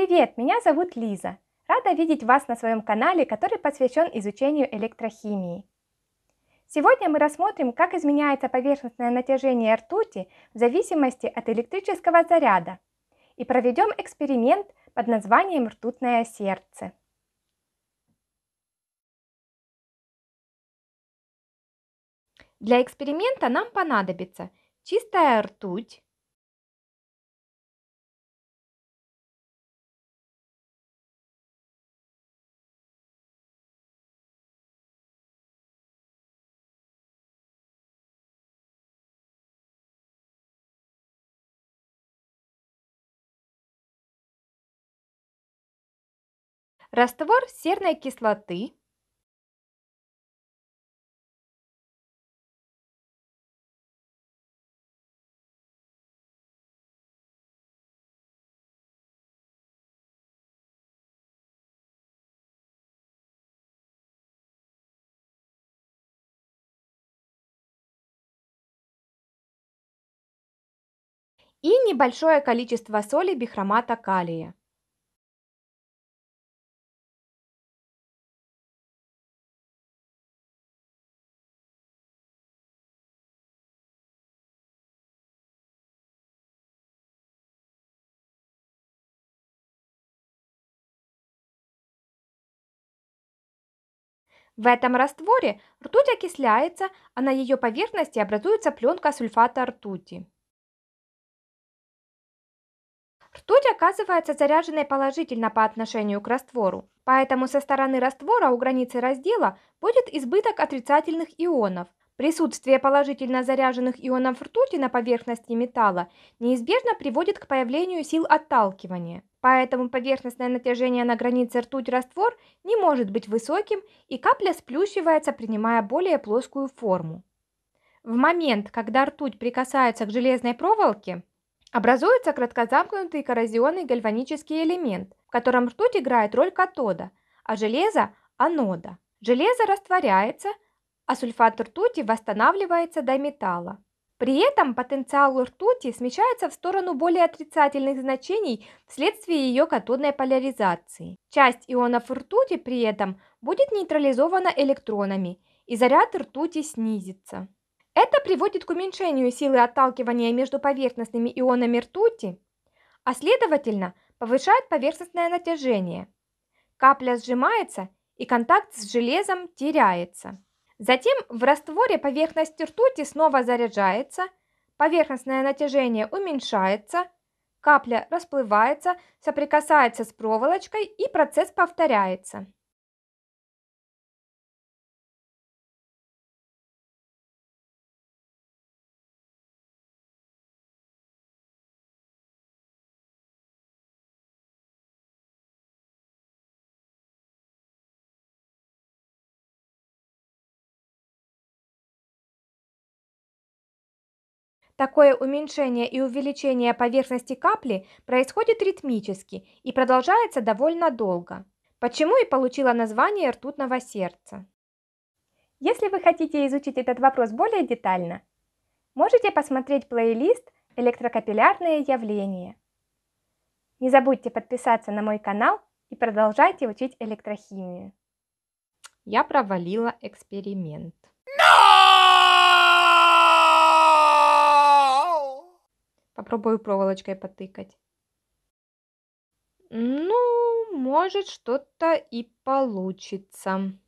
Привет, меня зовут Лиза. Рада видеть вас на своем канале, который посвящен изучению электрохимии. Сегодня мы рассмотрим, как изменяется поверхностное натяжение ртути в зависимости от электрического заряда и проведем эксперимент под названием «Ртутное сердце». Для эксперимента нам понадобится чистая ртуть, раствор серной кислоты и небольшое количество соли бихромата калия. В этом растворе ртуть окисляется, а на ее поверхности образуется пленка сульфата ртути. Ртуть оказывается заряженной положительно по отношению к раствору, поэтому со стороны раствора у границы раздела будет избыток отрицательных ионов. Присутствие положительно заряженных ионов ртути на поверхности металла неизбежно приводит к появлению сил отталкивания. Поэтому поверхностное натяжение на границе ртуть-раствор не может быть высоким, и капля сплющивается, принимая более плоскую форму. В момент, когда ртуть прикасается к железной проволоке, образуется краткозамкнутый коррозионный гальванический элемент, в котором ртуть играет роль катода, а железо – анода. Железо растворяется, а сульфат ртути восстанавливается до металла. При этом потенциал ртути смещается в сторону более отрицательных значений вследствие ее катодной поляризации. Часть ионов ртути при этом будет нейтрализована электронами, и заряд ртути снизится. Это приводит к уменьшению силы отталкивания между поверхностными ионами ртути, а следовательно повышает поверхностное натяжение. Капля сжимается, и контакт с железом теряется. Затем в растворе поверхность ртути снова заряжается, поверхностное натяжение уменьшается, капля расплывается, соприкасается с проволочкой и процесс повторяется. Такое уменьшение и увеличение поверхности капли происходит ритмически и продолжается довольно долго, почему и получило название ртутного сердца. Если вы хотите изучить этот вопрос более детально, можете посмотреть плейлист «Электрокапиллярные явления». Не забудьте подписаться на мой канал и продолжайте учить электрохимию. Я провалила эксперимент. Попробую проволочкой потыкать. Ну, может, что-то и получится.